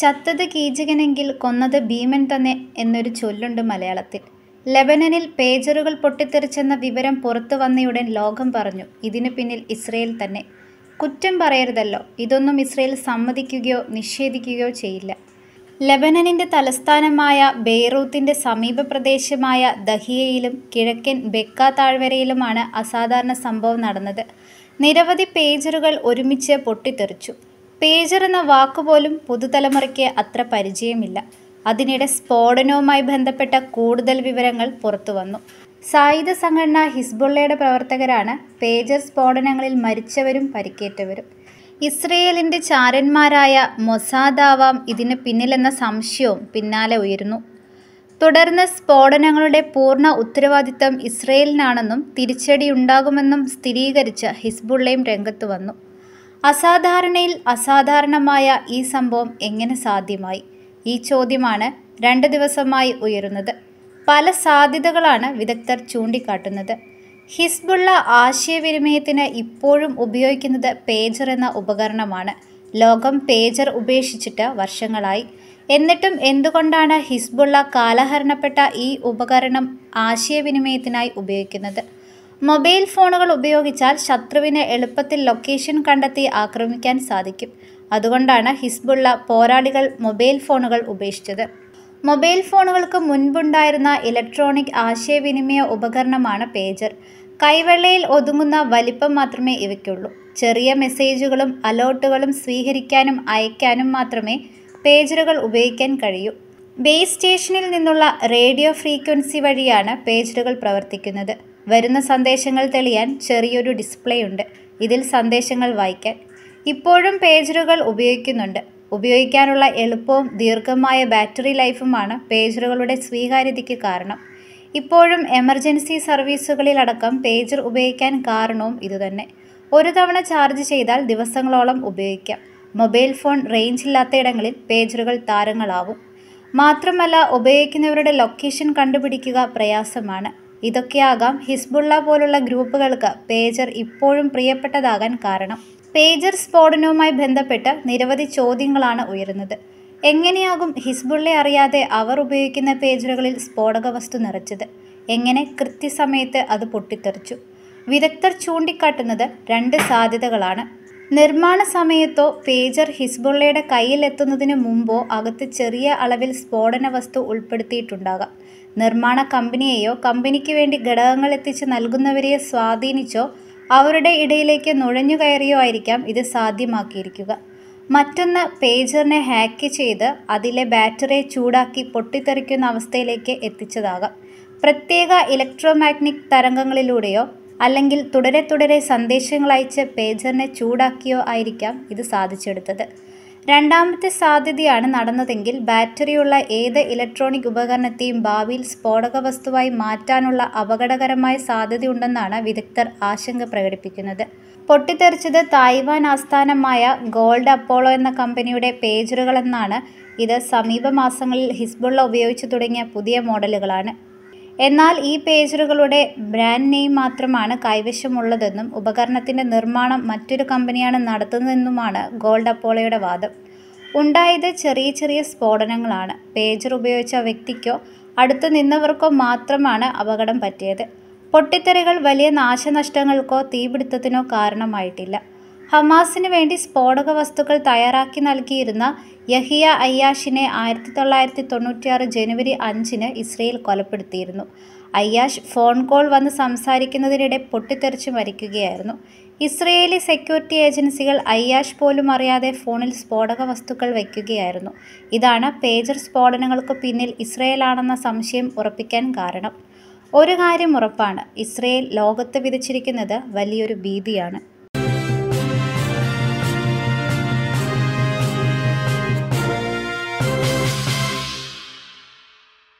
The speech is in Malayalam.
ചത്തത് കീചകനെങ്കിൽ കൊന്നത് ഭീമൻ തന്നെ എന്നൊരു ചൊല്ലുണ്ട് മലയാളത്തിൽ ലെബനനിൽ പേജറുകൾ പൊട്ടിത്തെറിച്ചെന്ന വിവരം പുറത്തു വന്നയുടൻ ലോകം പറഞ്ഞു ഇതിനു പിന്നിൽ ഇസ്രയേൽ തന്നെ കുറ്റം പറയരുതല്ലോ ഇതൊന്നും ഇസ്രയേൽ സമ്മതിക്കുകയോ നിഷേധിക്കുകയോ ചെയ്യില്ല ലെബനനിൻ്റെ തലസ്ഥാനമായ ബെയ്റൂത്തിൻ്റെ സമീപ പ്രദേശമായ ദഹിയയിലും കിഴക്കൻ ബെക്ക താഴ്വരയിലുമാണ് അസാധാരണ സംഭവം നടന്നത് നിരവധി പേജറുകൾ ഒരുമിച്ച് പൊട്ടിത്തെറിച്ചു പേജർ എന്ന വാക്കുപോലും പുതുതലമുറയ്ക്ക് അത്ര പരിചയമില്ല അതിനിടെ സ്ഫോടനവുമായി ബന്ധപ്പെട്ട കൂടുതൽ വിവരങ്ങൾ പുറത്തു വന്നു സായുധ സംഘടന ഹിസ്ബുള്ളയുടെ പ്രവർത്തകരാണ് പേജർ സ്ഫോടനങ്ങളിൽ മരിച്ചവരും പരിക്കേറ്റവരും ഇസ്രയേലിൻ്റെ ചാരന്മാരായ മൊസാദാവാം ഇതിന് പിന്നിലെന്ന സംശയവും പിന്നാലെ ഉയരുന്നു തുടർന്ന് സ്ഫോടനങ്ങളുടെ പൂർണ്ണ ഉത്തരവാദിത്തം ഇസ്രയേലിനാണെന്നും ഉണ്ടാകുമെന്നും സ്ഥിരീകരിച്ച ഹിസ്ബുള്ളയും രംഗത്ത് വന്നു അസാധാരണയിൽ അസാധാരണമായ ഈ സംഭവം എങ്ങനെ സാധ്യമായി ഈ ചോദ്യമാണ് രണ്ട് ദിവസമായി ഉയരുന്നത് പല സാധ്യതകളാണ് വിദഗ്ധർ ചൂണ്ടിക്കാട്ടുന്നത് ഹിസ്ബുള്ള ആശയവിനിമയത്തിന് ഇപ്പോഴും ഉപയോഗിക്കുന്നത് പേജർ എന്ന ഉപകരണമാണ് ലോകം പേജർ ഉപേക്ഷിച്ചിട്ട് വർഷങ്ങളായി എന്നിട്ടും എന്തുകൊണ്ടാണ് ഹിസ്ബുള്ള കാലഹരണപ്പെട്ട ഈ ഉപകരണം ആശയവിനിമയത്തിനായി ഉപയോഗിക്കുന്നത് മൊബൈൽ ഫോണുകൾ ഉപയോഗിച്ചാൽ ശത്രുവിനെ എളുപ്പത്തിൽ ലൊക്കേഷൻ കണ്ടെത്തി ആക്രമിക്കാൻ സാധിക്കും അതുകൊണ്ടാണ് ഹിസ്ബുള്ള പോരാളികൾ മൊബൈൽ ഫോണുകൾ ഉപേക്ഷിച്ചത് മൊബൈൽ ഫോണുകൾക്ക് മുൻപുണ്ടായിരുന്ന ഇലക്ട്രോണിക് ആശയവിനിമയ ഉപകരണമാണ് പേജർ കൈവെള്ളയിൽ ഒതുങ്ങുന്ന വലിപ്പം മാത്രമേ ഇവയ്ക്കുള്ളൂ ചെറിയ മെസ്സേജുകളും അലേർട്ടുകളും സ്വീകരിക്കാനും അയക്കാനും മാത്രമേ പേജറുകൾ ഉപയോഗിക്കാൻ കഴിയൂ ബേസ് സ്റ്റേഷനിൽ നിന്നുള്ള റേഡിയോ ഫ്രീക്വൻസി വഴിയാണ് പേജറുകൾ പ്രവർത്തിക്കുന്നത് വരുന്ന സന്ദേശങ്ങൾ തെളിയാൻ ചെറിയൊരു ഡിസ്പ്ലേ ഉണ്ട് ഇതിൽ സന്ദേശങ്ങൾ വായിക്കാൻ ഇപ്പോഴും പേജറുകൾ ഉപയോഗിക്കുന്നുണ്ട് ഉപയോഗിക്കാനുള്ള എളുപ്പവും ദീർഘമായ ബാറ്ററി ലൈഫുമാണ് പേജറുകളുടെ സ്വീകാര്യതയ്ക്ക് കാരണം ഇപ്പോഴും എമർജൻസി സർവീസുകളിലടക്കം പേജർ ഉപയോഗിക്കാൻ കാരണവും ഇതുതന്നെ ഒരു തവണ ചാർജ് ചെയ്താൽ ദിവസങ്ങളോളം ഉപയോഗിക്കാം മൊബൈൽ ഫോൺ റേഞ്ച് ഇടങ്ങളിൽ പേജറുകൾ താരങ്ങളാവും മാത്രമല്ല ഉപയോഗിക്കുന്നവരുടെ ലൊക്കേഷൻ കണ്ടുപിടിക്കുക പ്രയാസമാണ് ഇതൊക്കെയാകാം ഹിസ്ബുള്ള പോലുള്ള ഗ്രൂപ്പുകൾക്ക് പേജർ ഇപ്പോഴും പ്രിയപ്പെട്ടതാകാൻ കാരണം പേജർ സ്ഫോടനവുമായി ബന്ധപ്പെട്ട് നിരവധി ചോദ്യങ്ങളാണ് ഉയരുന്നത് എങ്ങനെയാകും ഹിസ്ബുള്ളെ അറിയാതെ അവർ ഉപയോഗിക്കുന്ന പേജറുകളിൽ സ്ഫോടക വസ്തു നിറച്ചത് എങ്ങനെ കൃത്യസമയത്ത് അത് പൊട്ടിത്തെറിച്ചു വിദഗ്ധർ ചൂണ്ടിക്കാട്ടുന്നത് രണ്ട് സാധ്യതകളാണ് നിർമ്മാണ സമയത്തോ പേജർ ഹിസ്ബുള്ളയുടെ കയ്യിലെത്തുന്നതിന് മുമ്പോ അകത്ത് ചെറിയ അളവിൽ സ്ഫോടന വസ്തു ഉൾപ്പെടുത്തിയിട്ടുണ്ടാകാം നിർമ്മാണ കമ്പനിയെയോ കമ്പനിക്ക് വേണ്ടി ഘടകങ്ങൾ എത്തിച്ച് നൽകുന്നവരെയോ സ്വാധീനിച്ചോ അവരുടെ ഇടയിലേക്ക് നുഴഞ്ഞു കയറിയോ ആയിരിക്കാം ഇത് സാധ്യമാക്കിയിരിക്കുക മറ്റൊന്ന് പേജറിനെ ഹാക്ക് ചെയ്ത് അതിലെ ബാറ്ററി ചൂടാക്കി പൊട്ടിത്തെറിക്കുന്ന അവസ്ഥയിലേക്ക് എത്തിച്ചതാകാം പ്രത്യേക ഇലക്ട്രോമാഗ്നിക് തരംഗങ്ങളിലൂടെയോ അല്ലെങ്കിൽ തുടരെ തുടരെ സന്ദേശങ്ങൾ അയച്ച് പേജറിനെ ചൂടാക്കിയോ ആയിരിക്കാം ഇത് സാധിച്ചെടുത്തത് രണ്ടാമത്തെ സാധ്യതയാണ് നടന്നതെങ്കിൽ ബാറ്ററിയുള്ള ഏത് ഇലക്ട്രോണിക് ഉപകരണത്തെയും ഭാവിയിൽ സ്ഫോടക വസ്തുവായി മാറ്റാനുള്ള അപകടകരമായ സാധ്യതയുണ്ടെന്നാണ് വിദഗ്ധർ ആശങ്ക പ്രകടിപ്പിക്കുന്നത് പൊട്ടിത്തെറിച്ചത് തായ്വാൻ ആസ്ഥാനമായ ഗോൾഡ് അപ്പോളോ എന്ന കമ്പനിയുടെ പേജറുകളെന്നാണ് ഇത് സമീപ മാസങ്ങളിൽ ഹിസ്ബുള്ള ഉപയോഗിച്ചു തുടങ്ങിയ പുതിയ മോഡലുകളാണ് എന്നാൽ ഈ പേജറുകളുടെ ബ്രാൻഡ് നെയിം മാത്രമാണ് കൈവശമുള്ളതെന്നും ഉപകരണത്തിൻ്റെ നിർമ്മാണം മറ്റൊരു കമ്പനിയാണ് നടത്തുന്നതെന്നുമാണ് ഗോൾഡ് അപ്പോളയുടെ വാദം ഉണ്ടായത് ചെറിയ ചെറിയ സ്ഫോടനങ്ങളാണ് പേജർ ഉപയോഗിച്ച വ്യക്തിക്കോ അടുത്ത് നിന്നവർക്കോ മാത്രമാണ് അപകടം പറ്റിയത് പൊട്ടിത്തെറികൾ വലിയ നാശനഷ്ടങ്ങൾക്കോ തീപിടുത്തത്തിനോ കാരണമായിട്ടില്ല ഹമാസിന് വേണ്ടി സ്ഫോടക വസ്തുക്കൾ തയ്യാറാക്കി നൽകിയിരുന്ന യഹിയ അയ്യാഷിനെ ആയിരത്തി തൊള്ളായിരത്തി തൊണ്ണൂറ്റിയാറ് ജനുവരി അഞ്ചിന് ഇസ്രയേൽ കൊലപ്പെടുത്തിയിരുന്നു അയ്യാഷ് ഫോൺ കോൾ വന്ന് സംസാരിക്കുന്നതിനിടെ പൊട്ടിത്തെറിച്ച് മരിക്കുകയായിരുന്നു ഇസ്രയേലി സെക്യൂരിറ്റി ഏജൻസികൾ അയ്യാഷ് പോലും അറിയാതെ ഫോണിൽ സ്ഫോടക വസ്തുക്കൾ വയ്ക്കുകയായിരുന്നു ഇതാണ് പേജർ സ്ഫോടനങ്ങൾക്ക് പിന്നിൽ ഇസ്രയേലാണെന്ന സംശയം ഉറപ്പിക്കാൻ കാരണം ഒരു കാര്യം ഉറപ്പാണ് ഇസ്രയേൽ ലോകത്ത് വിധിച്ചിരിക്കുന്നത് വലിയൊരു ഭീതിയാണ്